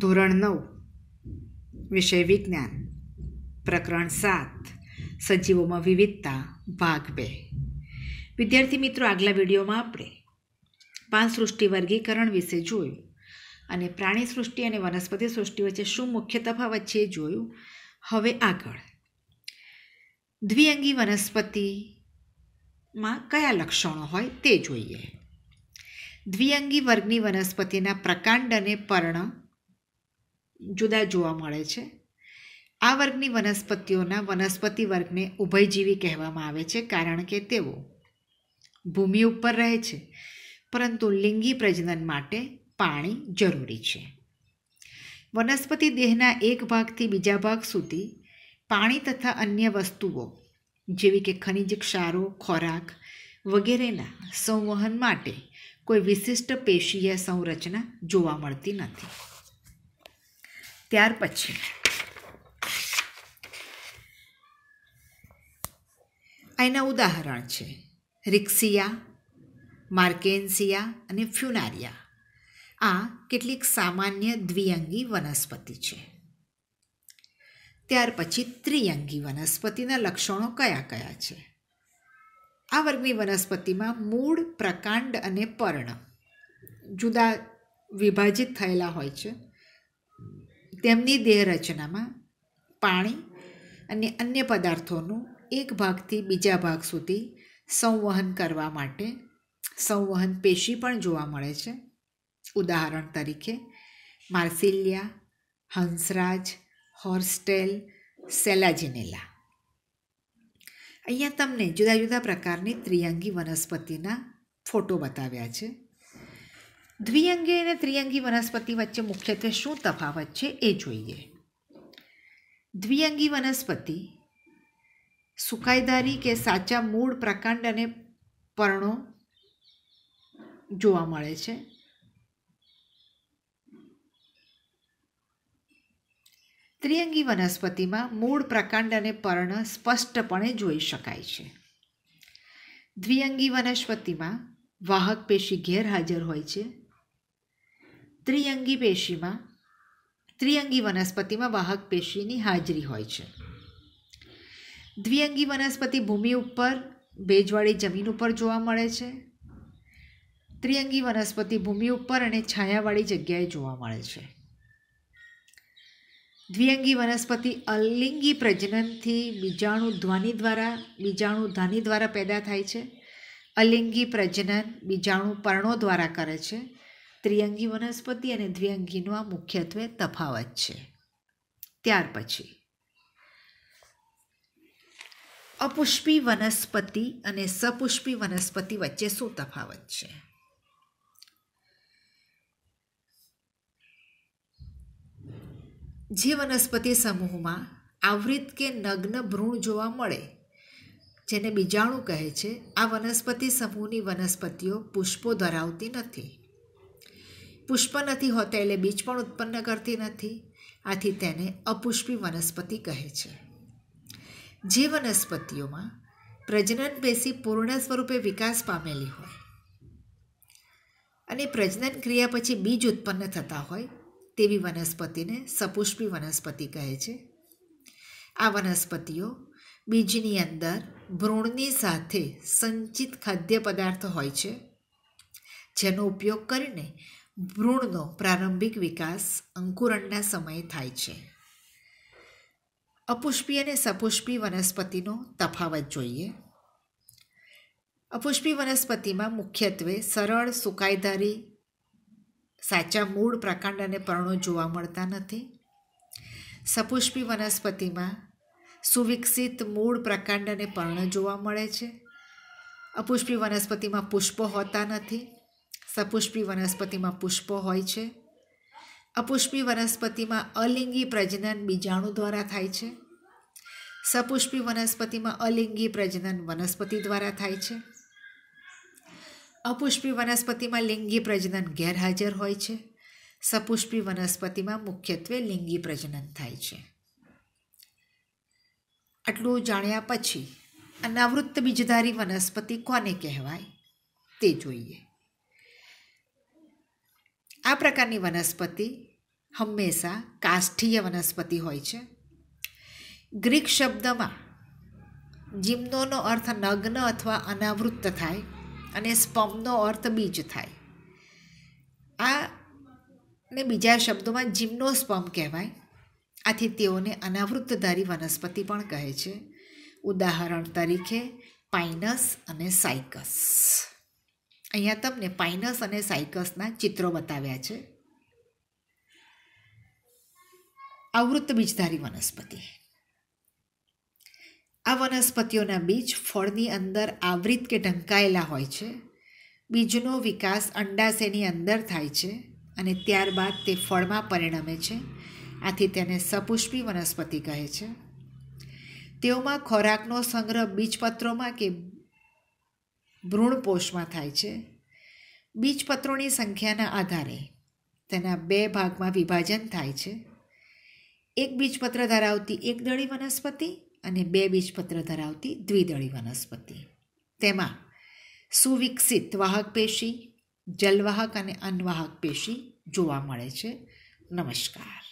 ધોરણ નવ વિષય વિજ્ઞાન પ્રકરણ સાત સજીવોમાં વિવિધતા ભાગ બે વિદ્યાર્થી મિત્રો આગલા વિડીયોમાં આપણે પાંચ સૃષ્ટિ વર્ગીકરણ વિશે જોયું અને પ્રાણી સૃષ્ટિ અને વનસ્પતિ સૃષ્ટિ વચ્ચે શું મુખ્ય તફાવત છે એ જોયું હવે આગળ દ્વિઅંગી વનસ્પતિમાં કયા લક્ષણો હોય તે જોઈએ દ્વિઅંગી વર્ગની વનસ્પતિના પ્રકાંડ અને પર્ણ જુદા જોવા મળે છે આ વર્ગની વનસ્પતિઓના વનસ્પતિ વર્ગને ઉભયજીવી કહેવામાં આવે છે કારણ કે તેઓ ભૂમિ ઉપર રહે છે પરંતુ લિંગી પ્રજનન માટે પાણી જરૂરી છે વનસ્પતિ દેહના એક ભાગથી બીજા ભાગ સુધી પાણી તથા અન્ય વસ્તુઓ જેવી કે ખનિજ ક્ષારો ખોરાક વગેરેના સંવહન માટે કોઈ વિશિષ્ટ પેશીય સંરચના જોવા મળતી નથી ત્યાર પછી એના ઉદાહરણ છે રિક્સિયા માર્કેન્સિયા અને ફ્યુનારિયા આ કેટલીક સામાન્ય દ્વિઅંગી વનસ્પતિ છે ત્યાર પછી ત્રિઅંગી વનસ્પતિના લક્ષણો કયા કયા છે આ વર્ગની વનસ્પતિમાં મૂળ પ્રકાંડ અને પર્ણ જુદા વિભાજિત થયેલા હોય છે તેમની દેહરચનામાં પાણી અને અન્ય પદાર્થોનું એક ભાગથી બીજા ભાગ સુધી સંવહન કરવા માટે સંવહન પેશી પણ જોવા મળે છે ઉદાહરણ તરીકે માર્સિલિયા હંસરાજ હોર્સ્ટેલ સેલાજિનેલા અહીંયા તમને જુદા જુદા પ્રકારની ત્રિયંગી વનસ્પતિના ફોટો બતાવ્યા છે દ્વિઅંગી અને ત્રિઅંગી વનસ્પતિ વચ્ચે મુખ્યત્વે શું તફાવત છે એ જોઈએ દ્વિઅંગી વનસ્પતિ સુકાયદારી કે સાચા મૂળ પ્રકાંડ અને પર્ણો જોવા મળે છે ત્રિઅંગી વનસ્પતિમાં મૂળ પ્રકાંડ અને પર્ણ સ્પષ્ટપણે જોઈ શકાય છે દ્વિઅંગી વનસ્પતિમાં વાહક પેશી ગેરહાજર હોય છે ત્રિઅંગી પેશીમાં ત્રિઅંગી વનસ્પતિમાં વાહક પેશીની હાજરી હોય છે દ્વિઅંગી વનસ્પતિ ભૂમિ ઉપર ભેજવાળી જમીન ઉપર જોવા મળે છે ત્રિઅંગી વનસ્પતિ ભૂમિ ઉપર અને છાયાવાળી જગ્યાએ જોવા મળે છે દ્વિઅંગી વનસ્પતિ અલિંગી પ્રજનનથી બીજાણુ ધ્વનિ દ્વારા બીજાણુ ધ્વનિ દ્વારા પેદા થાય છે અલિંગી પ્રજનન બીજાણુ પર્ણો દ્વારા કરે છે ત્રિઅંગી વનસ્પતિ અને દ્વિઅંગીનો આ મુખ્યત્વે તફાવત છે ત્યાર પછી અપુષ્પી વનસ્પતિ અને સપુષ્પી વનસ્પતિ વચ્ચે શું તફાવત છે જે વનસ્પતિ સમૂહમાં આવૃત કે નગ્ન ભ્રૂણ જોવા મળે જેને બીજાણુ કહે છે આ વનસ્પતિ સમૂહની વનસ્પતિઓ પુષ્પો ધરાવતી નથી પુષ્પ નથી હોતા એટલે બીજ પણ ઉત્પન્ન કરતી નથી આથી તેને અપુષ્પી વનસ્પતિ કહે છે જે વનસ્પતિઓમાં પ્રજનન બેસી પૂર્ણ સ્વરૂપે વિકાસ પામેલી હોય અને પ્રજનન ક્રિયા પછી બીજ ઉત્પન્ન થતા હોય તેવી વનસ્પતિને સપુષ્પી વનસ્પતિ કહે છે આ વનસ્પતિઓ બીજની અંદર ભ્રૂણની સાથે સંચિત ખાદ્ય પદાર્થ હોય છે જેનો ઉપયોગ કરીને ભ્રૂણનો પ્રારંભિક વિકાસ અંકુરણના સમયે થાય છે અપુષ્પી અને સપુષ્પી વનસ્પતિનો તફાવત જોઈએ અપુષ્પી વનસ્પતિમાં મુખ્યત્વે સરળ સુકાયદારી સાચા મૂળ પ્રકાંડ અને પર્ણો જોવા મળતા નથી સપુષ્પી વનસ્પતિમાં સુવિકસિત મૂળ પ્રકાંડ અને પર્ણ જોવા મળે છે અપુષ્પી વનસ્પતિમાં પુષ્પો હોતા નથી સપુષ્પી વનસ્પતિમાં પુષ્પો હોય છે અપુષ્પી વનસ્પતિમાં અલિંગી પ્રજનન બીજાણુ દ્વારા થાય છે સપુષ્પી વનસ્પતિમાં અલિંગી પ્રજનન વનસ્પતિ દ્વારા થાય છે અપુષ્પી વનસ્પતિમાં લિંગી પ્રજનન ગેરહાજર હોય છે સપુષ્પી વનસ્પતિમાં મુખ્યત્વે લિંગી પ્રજનન થાય છે આટલું જાણ્યા પછી અનાવૃત્ત બીજધારી વનસ્પતિ કોને કહેવાય તે જોઈએ આ પ્રકારની વનસ્પતિ હંમેશા કાષ્ઠીય વનસ્પતિ હોય છે ગ્રીક શબ્દમાં જીમ્નોનો અર્થ નગ્ન અથવા અનાવૃત્ત થાય અને સ્પમનો અર્થ બીજ થાય આ ને બીજા શબ્દોમાં જીમ્નોસ્પમ કહેવાય આથી તેઓને અનાવૃત્તધારી વનસ્પતિ પણ કહે છે ઉદાહરણ તરીકે પાઇનસ અને સાયકસ અહીંયા તમને પાઇનસ અને સાયકસના ચિત્રો બતાવ્યા છે આવૃત્ત બીજધારી વનસ્પતિ આ વનસ્પતિઓના બીજ ફળની અંદર આવૃત કે ઢંકાયેલા હોય છે બીજનો વિકાસ અંડાશયની અંદર થાય છે અને ત્યારબાદ તે ફળમાં પરિણમે છે આથી તેને સપુષ્પી વનસ્પતિ કહે છે તેઓમાં ખોરાકનો સંગ્રહ બીજપત્રોમાં કે ભ્રૂણપોષમાં થાય છે બીજપત્રોની સંખ્યાના આધારે તેના બે ભાગમાં વિભાજન થાય છે એક બીજપત્ર ધરાવતી એકદળી વનસ્પતિ અને બે બીજપત્ર ધરાવતી દ્વિદળી વનસ્પતિ તેમાં સુવિકસિત વાહક પેશી જલવાહક અને અન્વાહક પેશી જોવા મળે છે નમસ્કાર